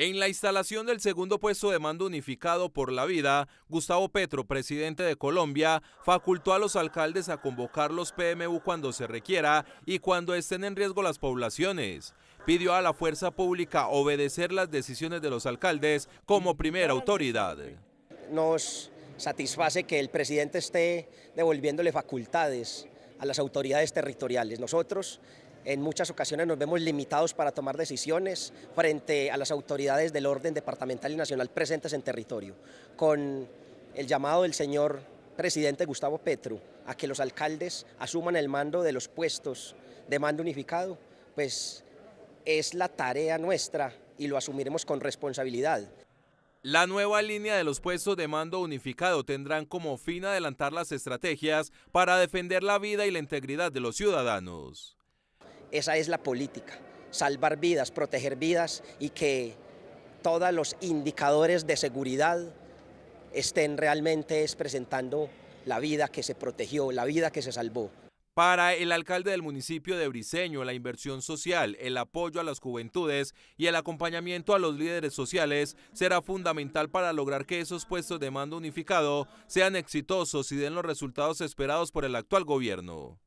En la instalación del segundo puesto de mando unificado por la vida, Gustavo Petro, presidente de Colombia, facultó a los alcaldes a convocar los PMU cuando se requiera y cuando estén en riesgo las poblaciones. Pidió a la fuerza pública obedecer las decisiones de los alcaldes como primera autoridad. Nos satisface que el presidente esté devolviéndole facultades a las autoridades territoriales. Nosotros en muchas ocasiones nos vemos limitados para tomar decisiones frente a las autoridades del orden departamental y nacional presentes en territorio. Con el llamado del señor presidente Gustavo Petro a que los alcaldes asuman el mando de los puestos de mando unificado, pues es la tarea nuestra y lo asumiremos con responsabilidad. La nueva línea de los puestos de mando unificado tendrán como fin adelantar las estrategias para defender la vida y la integridad de los ciudadanos. Esa es la política, salvar vidas, proteger vidas y que todos los indicadores de seguridad estén realmente presentando la vida que se protegió, la vida que se salvó. Para el alcalde del municipio de Briceño, la inversión social, el apoyo a las juventudes y el acompañamiento a los líderes sociales será fundamental para lograr que esos puestos de mando unificado sean exitosos y den los resultados esperados por el actual gobierno.